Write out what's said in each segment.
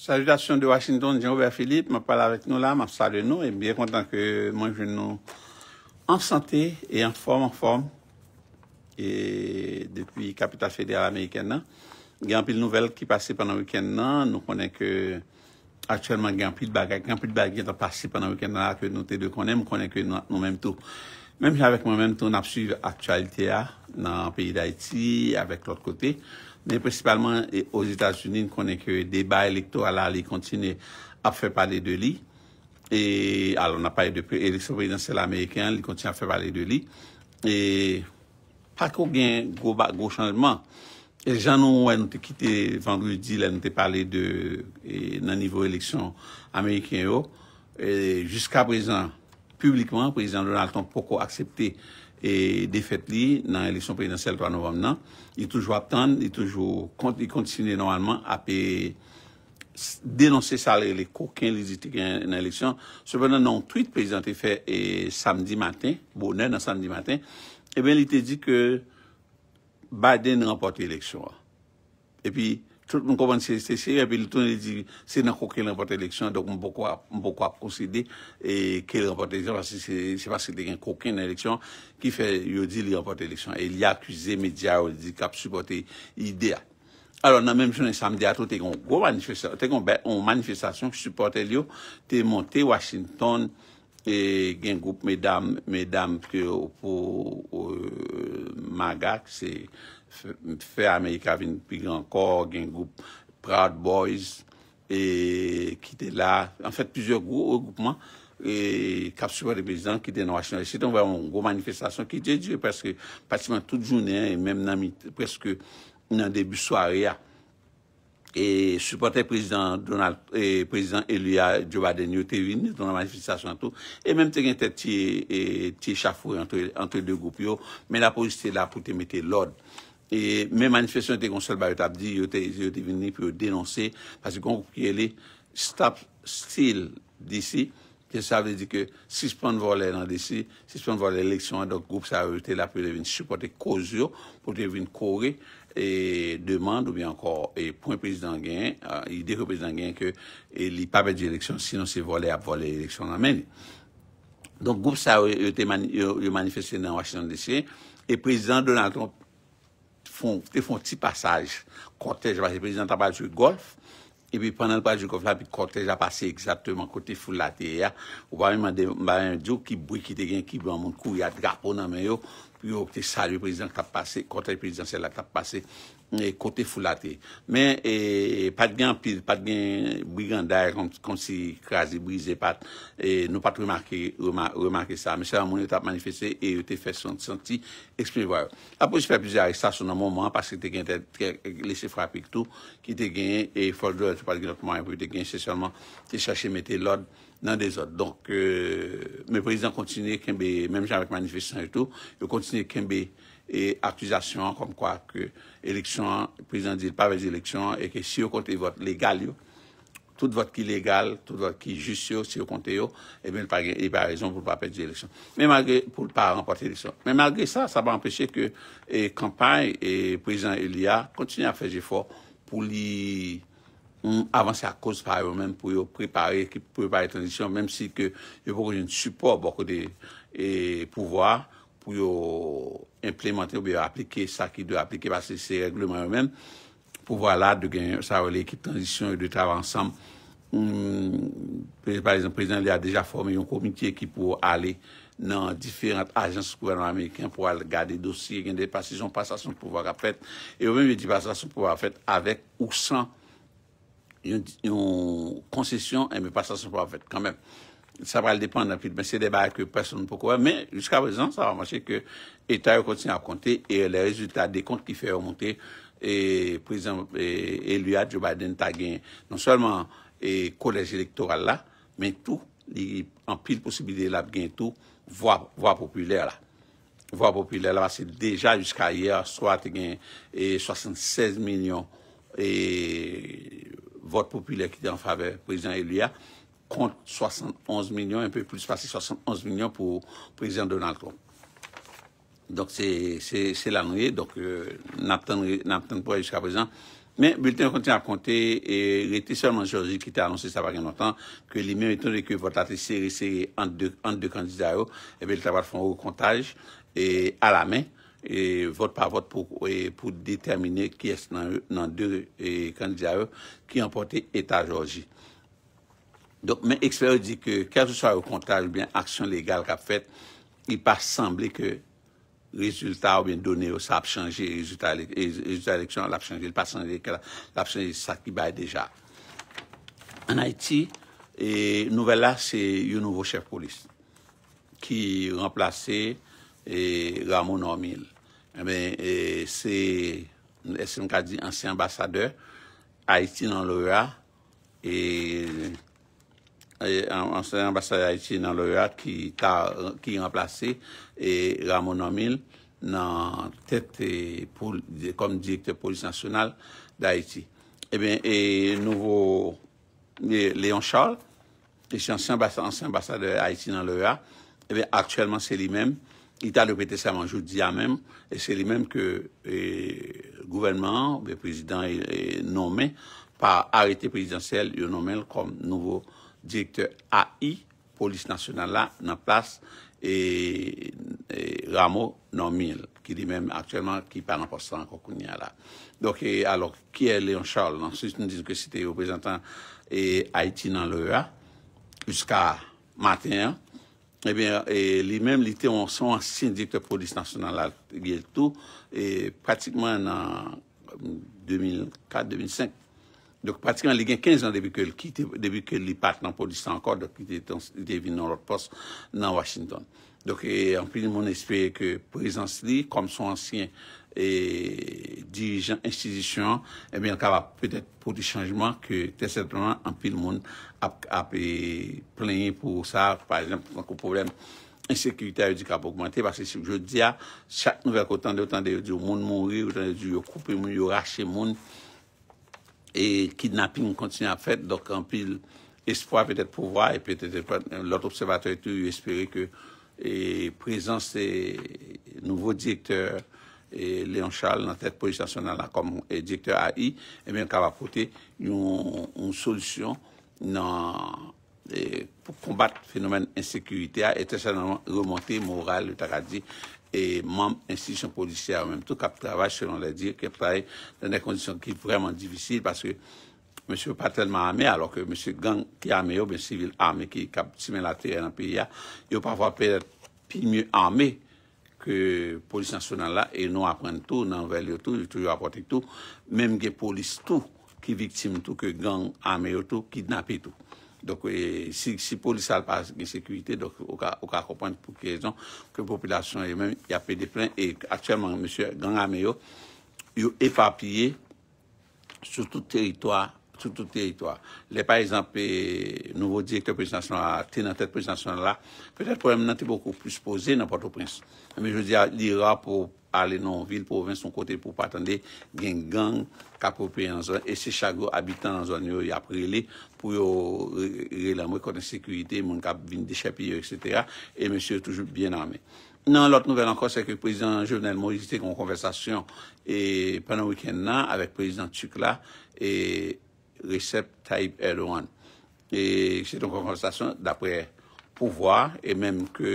Salutasyon de Washington, Jean-Obert Philippe, ma pala vek nou la, ma salu nou, e mbyen kontan ke mwen joun nou an sante e an form an form e depi kapital federa Ameriken nan. Ganpil nouvel ki pase panan wikenden nan, nou konen ke aktuelman ganpil bagay, ganpil bagay ki pase panan wikenden nan akwe nou te de konen, mwen konen ke nou menm tou. Menm javek mwen menm tou napsu aktualite ya nan peyi d'Haiti, avek l'ot kotey. Men principalmente aux Etats-Unis, nous connaissons que les débats électoraux continuent à faire parler de lui. Alors, on a parlé de plus, l'élection présidentielle américaine, elle continue à faire parler de lui. Et pas qu'il y ait un gros changement. Jean-Noël nous a quitté vendredi, là, nous a parlé de la nouvelle élection américaine. Oh. Jusqu'à présent, publiquement, le président Donald Trump n'a pas accepté e defet li nan eleksyon prezidentsel 3 novem nan, i toujou aptan, i toujou konti konti sine normalman, api denonse sa le koken li zite gen nan eleksyon. Se bonan nan tweet prezidenti fe eh, samdi maten, bonen nan samdi maten, eh e ben li te di ke Biden rampote eleksyon wa. E pi... Tout mwen kompensye, se yè pe li ton li di, se nan kokè lè anpote lèksyon, dok mwen pokwa, mwen pokwa pronside ke lè anpote lèksyon, se pas se de gen kokè lèksyon, ki fè yò di lè anpote lèksyon, e li akwize media ou di kap supporte yi dea. Alors nan mèm chounen samdi ato, te kon go manifestasyon, te kon manifestasyon, supporte lè yo, te monte Washington, gen goup mèdam, mèdam pou... Maga, ki se fè Amerika vin pi gran kor, gen group Proud Boys, e ki te la. An fèt, pizèr group, ou group man, kapsu pa de bizan ki te nan Washington. Si ton vè an gwo manifestasyon ki dje dje, pèske pati man tout jounen, mèm nan mite, pèske nan debi soare a. E souportè e prezident Elia Djobaden, yo te vin, yo te nan manifestasyon an tou. E menm te gen te ti chafou entre l de goup yo, men la pou jiste la pou te mette l od. E men manifestasyon te konsol ba yo tap di, yo te vin, yo te vin, yo te denonsi. Pase kon kou kye li, stop stil disi. Kè sa vè di kè si s'pon vòlè nan desi, si s'pon vòlè l'eleksyon, donk goup sa wè te la pou lè vin supporte kozyo, pou lè vin kore, e demande ou bi ankor, e pou en prezidant gen, e dekou prezidant gen ke e li pa bè di l'eleksyon, sinon se vòlè ap vòlè l'eleksyon nan meni. Donk goup sa wè te manifesté nan Washington desi, e prezidant de l'antrop, fè fon ti pasaj, kotej wè se prezidant tapal sou golf, E pi panal pa jokof la, pi kotej apase ekzatouman, kotej fulate ya. Ou pa mi mande baranjo, ki bwi ki te gen, ki bwa moun kou ya drapo nan men yo. Pi yo kotej salve prezant apase, kotej prezant sel apase. E kote fulate. Men, e, e, pat gen, pat gen briganday, kon si krasi, brize pat, nou pat remarke sa. Mese, an mouni tap manifeste, e yote fes son senti eksprevare. Apo, jpe apize a yose sa son an mouman, paske te gen te lesse frapik tou, ki te gen, e foljou, te gen, se solman, te chache mette l'od nan de zot. Donk, euh, men prezident kontine, men javek manifeste san yotou, yo kontine kembe E akwizasyon konm kwa ke eleksyon, prezident di l pa pe di eleksyon, e ke si yo konti vot legal yo, tout vot ki legal, tout vot ki just yo, si yo konti yo, e eh ben l pa rezon pou l pa pe di eleksyon. Men magre, pou l pa rempote eleksyon. Men magre sa, sa pa empesye ke kampanj e prezident Elia kontine mm, a fej efor pou li avanse a koz pari ou men pou yo prepare, prepare transisyon, menm si ke yo poko jen support bokou de pouvoi, pou yo implemente ou bi yo aplike sa ki do aplike basi se reglouman yo men, pou wala de gen sa wale ekip transisyon ou de trav ansam. Hmm, par exemple, prezident li a deja formi yon komitye ki pou wale ale nan diferent agens kouvernan Ameriken pou wale gade dosi gen de pasisyon pasasyon pou wala gafet. Yo men mi di pasasyon pou wala gafet avek ou san yon konsesyon, en eh mi pasasyon pou wala gafet kanmen. sa pral depande apit, men se debar ke person pou kowe, men, jiska prezant, sa pral manche ke etay yo kontin apkonte, e le rezultat de kont ki fe remonte, e, prezant, e, elu ya, Joe Biden, ta gen, non selman, e, kolej elektoral la, men tou, li, an pil posibilite la, gen tou, voa, voa populer la. Voa populer la, se deja jiska ayer, soit gen, e, 76 milyon, e, vot populer ki de an fave, prezant elu ya, e, kont 71 milyon, un peu plus pasi 71 milyon, pou prezident Donald Trump. Donc, c'est l'année, donc, euh, n'attend pas jusqu'à présent. Mais, bulletin continue à compter, et il était seulement Georgie qui était annoncé, ça va rien autant, que le même état de votatrice s'est resserré entre deux candidats, oh. et eh le travail de fonds au comptage, à la main, vote par vote, pour déterminer qui est dans deux euh, candidats oh, qui ont porté état Georgie. Donk men eksperyo di ke kèr jouswa yon kontaj bien aksyon legal kap fèt, y pa samblé ke rezultat ou bin donè ou sa ap chanjè rezultat lèk chanjè l'ap chanjè, l'ap chanjè sa ki baye deja. An Haiti, e, nouvel la se yon nouvo chef polis ki remplase e, Ramon Ormil. Men e, se anse ambasadeur Haiti nan l'OEA e... ansyan ambasade Aiti nan lorat ki yi remplase e Ramon Omil nan tet kom direktor polis nasyonal da Aiti. E eh nouvo Leon Charles, ansyan ambasade Aiti nan lorat, aktuellement eh se li men, ita lopete sa manjou diya men, se li men ke gouvenman, ve prezident, e nomen, pa arete prezidentsel yo nomen kom nouvo direktor AI, polis nasyonal la, nan plas, e, e ramo nan mil, ki di men aktuelman ki pa e, e nan postran kokounia la. Donke, alok, ki e Leon Charles, nan soujit nou dizen ke si te reprezentan, e Haiti nan lora, uska matin, eh e ben, li men li te monson ansin direktor polis nasyonal la, gil tou, e pratikman nan 2004-2005, mm, Donk pratikman li gen 15 an debi ke li kit, debi ke li pat nan pou 10 an akor, donk li devin nan lot pos nan Washington. Donk anpili moun espere ke prezans li, konm sou ansyen dirijan institisyon, anpil moun api plenye pou sa, par exemple, moun pou probleme insekwita yu di kap augmente, parce si jou diya, chak nou vek otan de, otan de yu moun mounri, otan de yu koupe moun, yu rache moun, E kidnapping kontine ap fet, dok anpil espoi petet pou vwa, et petet lout observatory tou y espere ke prezant se nouvo dijekteur Leon Charles nan tet pozisyon nan la kom e dijekteur AI, e eh men kava pote yon solsyon pou kombat fenomen insekurite a, etre sa nan remonte moral, etre sa nan remonte moral, et membe institisyon polisyen a, mèm tou kap trabaj, se nan lè di, kap trabaj, nan de kondisyon ki vreman divisil, parce mèm se pou patenman ame, alò ke mèm se gang ki ame yo, mèm se vil ame ki kap simen la teren anpe ya, yo pafwa peyre pi mye ame, ke polisyon sonan la, e nou apren tou, nou avèl yo tou, yo tou yo apotek tou, mèm ge polisyon tou, ki viktime tou, ke gang ame yo tou, ki napi tou, Donk, si polisal pa gen sekwite, donk, ou ka kompany pou krezon, ke populasyon e men, ya pe depren, e atyèman, M. Gangameyo, yo efapye, sou tout teritwa, sou tout teritwa. Le pa esanpe, nouvo direktor prezintasyon la, tenantet prezintasyon la, pe dete problem nan te boku pou se pose nan Port-au-Prince. Ami, joun diya, lirap pou prezintasyon, alenon vil pou ven son kote pou patande gen gang kapopye an zon e se chagou abitan an zon yo yapre li pou yo relamwe konten sekurite, moun kap vin de chapi yo, etc. E monsye toujou bien ame. Nan, lot nouvel anko se ke prezident Jovenel Moris te kon konversasyon e penan wikend nan avek prezident Tukla e Recep Tayyip Erdogan. E se ton konversasyon dapre konversasyon. pouvwa, e menm ke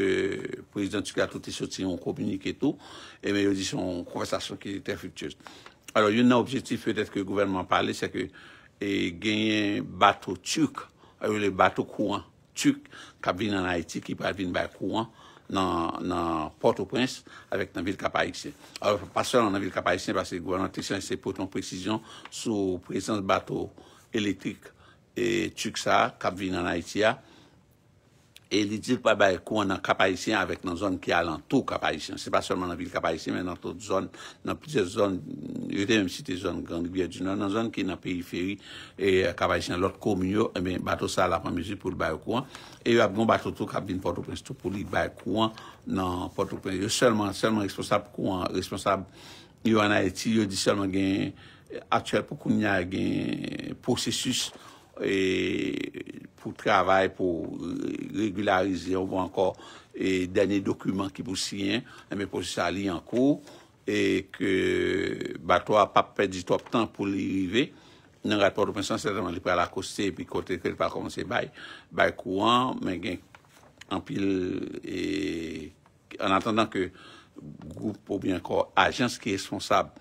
prezident Tchouk a touti sot si yon komunike tou, e men yon disyon konversasyon ki te fructuose. Alor, yon nan objetiv peut-et ke gouvernment pale, se ke genyen bato Tchouk, a yon le bato Kouan, Tchouk, kabvin nan Haiti, ki pa vin bay Kouan, nan Port-au-Prince, avèk nan vil Kapa-Aixien. Alor, pa sè nan vil Kapa-Aixien, pa se gouvernment Tchouk se poton prezisyon sou prezident bato elektrik e Tchouk sa, kabvin nan Haiti a, e li dik pa baye kouan nan kapayisyen avek nan zon ki alantou kapayisyen se pa solman nan vil kapayisyen men nan ton zon, nan pise zon yo te menm si te zon gangi biya di nou nan zon ki nan periferi e kapayisyen lot koum yo e men bato sa la famizi pou l baye kouan e yo ap non bato tou kap bin Port-au-Prince tou pou li baye kouan nan Port-au-Prince yo solman, solman responsab kouan responsab yo anayeti yo di solman gen atyel pou kounya gen posesus e... pou travay pou euh, regularize ou pou ankor e denye dokumen ki pou siyen, anme e, pou si sali anko, e ke batwa pape pe di top tan pou li rive, nan rapor do pensyon, seman li pou alakoste, e pi kote kwen pa komanse bay, bay kouan, men gen anpil, e, en atendan ke goup pou bi ankor, ajans ki esponsab,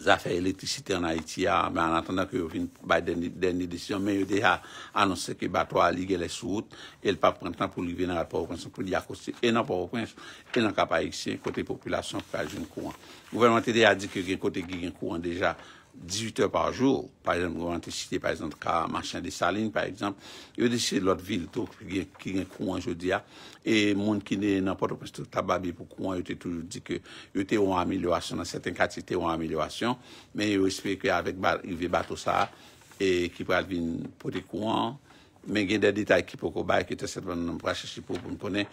Zafè elektrisite an ha iti ya, mè an antanda kè yo fin bay deni desisyon, mè yo de ya anonsè ke batwa li gè lè sou out, el pa pren tan pou li venan aporokonsan pou li akosye. E nan aporokonsan, e nan kapayekse kote populasyon pou kajoun kouan. Gouvernmentè de ya di kote gè kouan deja, 18 ou par jou, par exemple, ou an te site, par exemple, ka machin de saline, par exemple, yo de se lot vil to, ki gen kouan jodi a, e moun ki ne nan poto presto taba bi pou kouan, yo te toujou di ke, yo te ou an amilwasyon, nan seten kati te ou an amilwasyon, men yo espè ki avek batou sa, e ki pral vin pou te kouan, Men gen de detay ki pou kou bay ki te setvan nan mprache si pou pou mpone.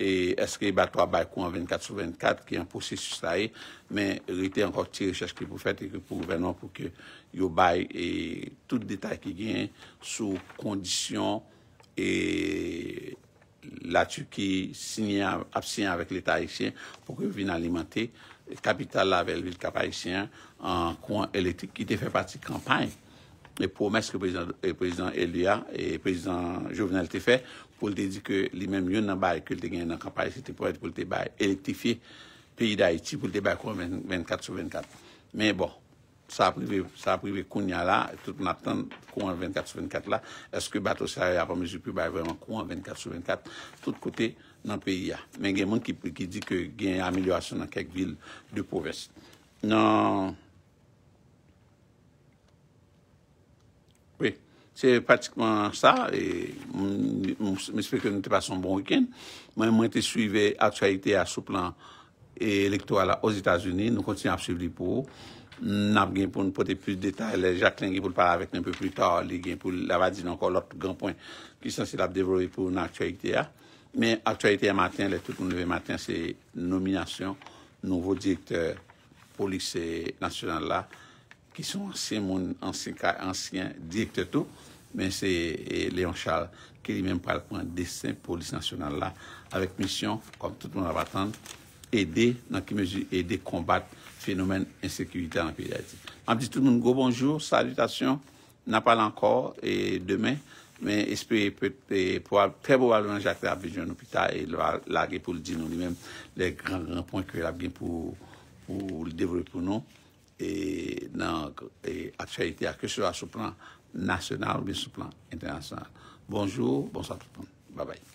E eske batwa bay kou an 24 sou 24 ki an posi sou staye. Men rete ankot ti rechech ki pou fete ki pou gwenman pou ki yo bay. E tout detay ki gen sou kondisyon e latu ki absyen avèk l'Etat Haitien pou ki vin alimante kapital avèk l'Etat Haitien an kou an elektrik ki te fè pati kampany. Mè pou mè s ke prezidant Elia e prezidant Jovenel te fe, pou l te di ke li mèm yon nan baye ke l te gen nan kampare, se te pou ete pou l te baye elektifiye peyi da Haiti pou l te baye kouan 24 sou 24. Mè bon, sa aprive koun ya la, tout mè natan kouan 24 sou 24 la, eske bat o saray apwa mè jupi baye vèman kouan 24 sou 24 tout kote nan peyi ya. Mè gen mè ki di ke gen ameliorasyon nan kek vil de pouves. Nan Se pratikman sa, me sepeke nou te pason bon wikend, mwen mwen te suive aktualite a souplan elektor ala ouz Etasuni, nou kontin ap subli pou, nou ap gen pou nou pote plus detay, le Jacques Lengi pou l'paravek nan peu plus ta, le gen pou la vadi nan kon l'ot gampon, ki san se la devore pou nan aktualite a, men aktualite a matin, le tout nou ve matin, se nominasyon nouvo direktor polise nasyonal la, ki sou ansyen moun, ansyen ka, ansyen direktor tou, men se e, Leon Charles, ki li men pral pou an desen polis nasyonal la, avek misyon, kon tout moun avatande, ede, nan ki mezi, ede kombat fenomen insekwitè nan ki yadid. Anp di tout moun go bonjou, salutation, nan pal ankor, e demen, men espri pou ap, pe boval moun jakte ap bejoun anpita, e lwa lage pou ldi nou li men, le gran gran ponk pou ldevore pou nou, et à traiter à que ce soit sur le plan national ou sur le plan international. Bonjour, bonsoir tout le monde. Bye bye.